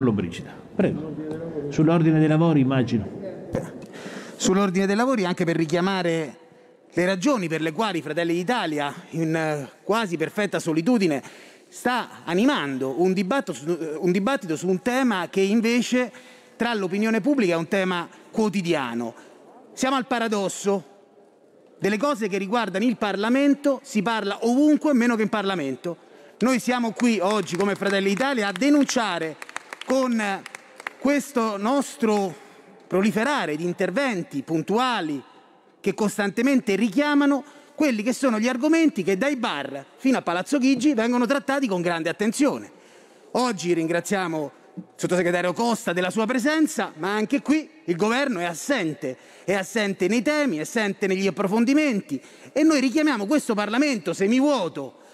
Lombrigida, prego. Sull'ordine dei lavori immagino. Sull'ordine dei lavori anche per richiamare le ragioni per le quali Fratelli d'Italia, in eh, quasi perfetta solitudine, sta animando un dibattito, su, eh, un dibattito su un tema che invece tra l'opinione pubblica è un tema quotidiano. Siamo al paradosso. Delle cose che riguardano il Parlamento si parla ovunque meno che in Parlamento. Noi siamo qui oggi come Fratelli d'Italia a denunciare con questo nostro proliferare di interventi puntuali che costantemente richiamano quelli che sono gli argomenti che dai bar fino a Palazzo Chigi vengono trattati con grande attenzione. Oggi ringraziamo il sottosegretario Costa della sua presenza, ma anche qui il governo è assente, è assente nei temi, è assente negli approfondimenti e noi richiamiamo questo Parlamento semivuoto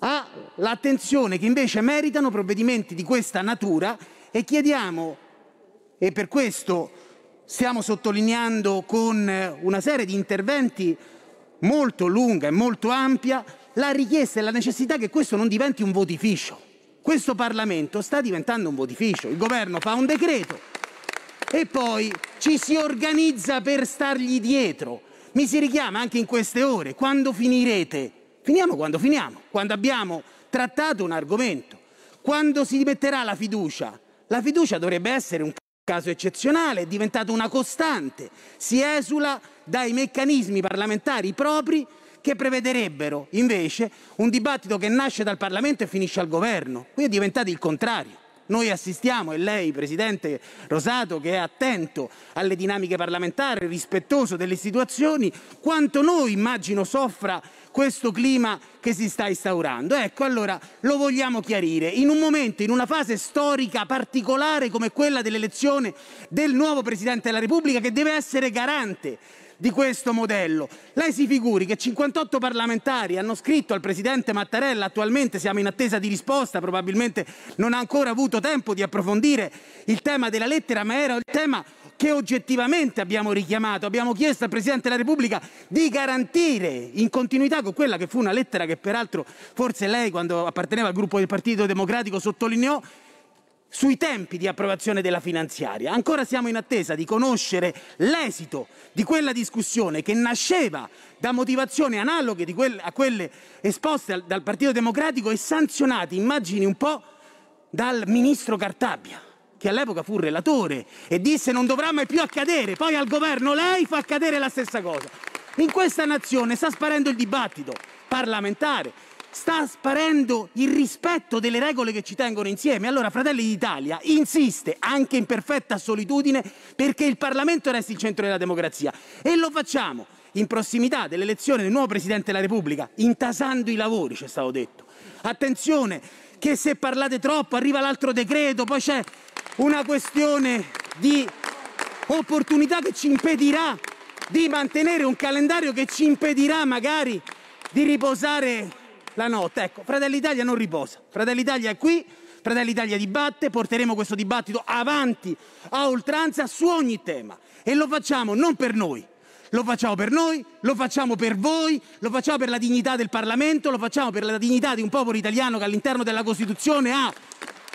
a l'attenzione che invece meritano provvedimenti di questa natura e chiediamo, e per questo stiamo sottolineando con una serie di interventi molto lunga e molto ampia, la richiesta e la necessità che questo non diventi un votificio. Questo Parlamento sta diventando un votificio, il governo fa un decreto e poi ci si organizza per stargli dietro. Mi si richiama anche in queste ore, quando finirete Finiamo quando finiamo, quando abbiamo trattato un argomento. Quando si metterà la fiducia? La fiducia dovrebbe essere un caso eccezionale, è diventata una costante. Si esula dai meccanismi parlamentari propri che prevederebbero invece un dibattito che nasce dal Parlamento e finisce al governo. Qui è diventato il contrario. Noi assistiamo, e lei, Presidente Rosato, che è attento alle dinamiche parlamentari, rispettoso delle situazioni, quanto noi, immagino, soffra questo clima che si sta instaurando. Ecco, allora lo vogliamo chiarire. In un momento, in una fase storica particolare come quella dell'elezione del nuovo Presidente della Repubblica, che deve essere garante di questo modello. Lei si figuri che 58 parlamentari hanno scritto al Presidente Mattarella, attualmente siamo in attesa di risposta, probabilmente non ha ancora avuto tempo di approfondire il tema della lettera, ma era il tema che oggettivamente abbiamo richiamato, abbiamo chiesto al Presidente della Repubblica di garantire in continuità con quella che fu una lettera che peraltro forse lei quando apparteneva al gruppo del Partito Democratico sottolineò sui tempi di approvazione della finanziaria. Ancora siamo in attesa di conoscere l'esito di quella discussione che nasceva da motivazioni analoghe quelle, a quelle esposte al, dal Partito Democratico e sanzionate, immagini un po', dal ministro Cartabia, che all'epoca fu relatore e disse non dovrà mai più accadere, poi al governo lei fa accadere la stessa cosa. In questa nazione sta sparendo il dibattito parlamentare, sta sparendo il rispetto delle regole che ci tengono insieme. Allora Fratelli d'Italia insiste, anche in perfetta solitudine, perché il Parlamento resti il centro della democrazia. E lo facciamo in prossimità dell'elezione del nuovo Presidente della Repubblica, intasando i lavori, ci è stato detto. Attenzione, che se parlate troppo arriva l'altro decreto, poi c'è una questione di opportunità che ci impedirà di mantenere un calendario che ci impedirà magari di riposare la notte. Ecco, Fratelli Italia non riposa. Fratelli Italia è qui, Fratelli Italia dibatte, porteremo questo dibattito avanti a oltranza su ogni tema. E lo facciamo non per noi, lo facciamo per noi, lo facciamo per voi, lo facciamo per la dignità del Parlamento, lo facciamo per la dignità di un popolo italiano che all'interno della Costituzione ha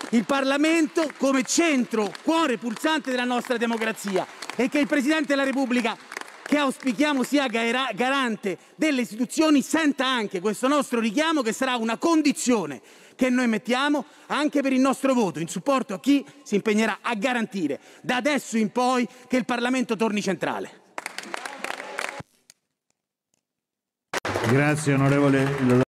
il Parlamento come centro, cuore pulsante della nostra democrazia e che il Presidente della Repubblica che auspichiamo sia garante delle istituzioni, senta anche questo nostro richiamo che sarà una condizione che noi mettiamo anche per il nostro voto in supporto a chi si impegnerà a garantire da adesso in poi che il Parlamento torni centrale. Grazie onorevole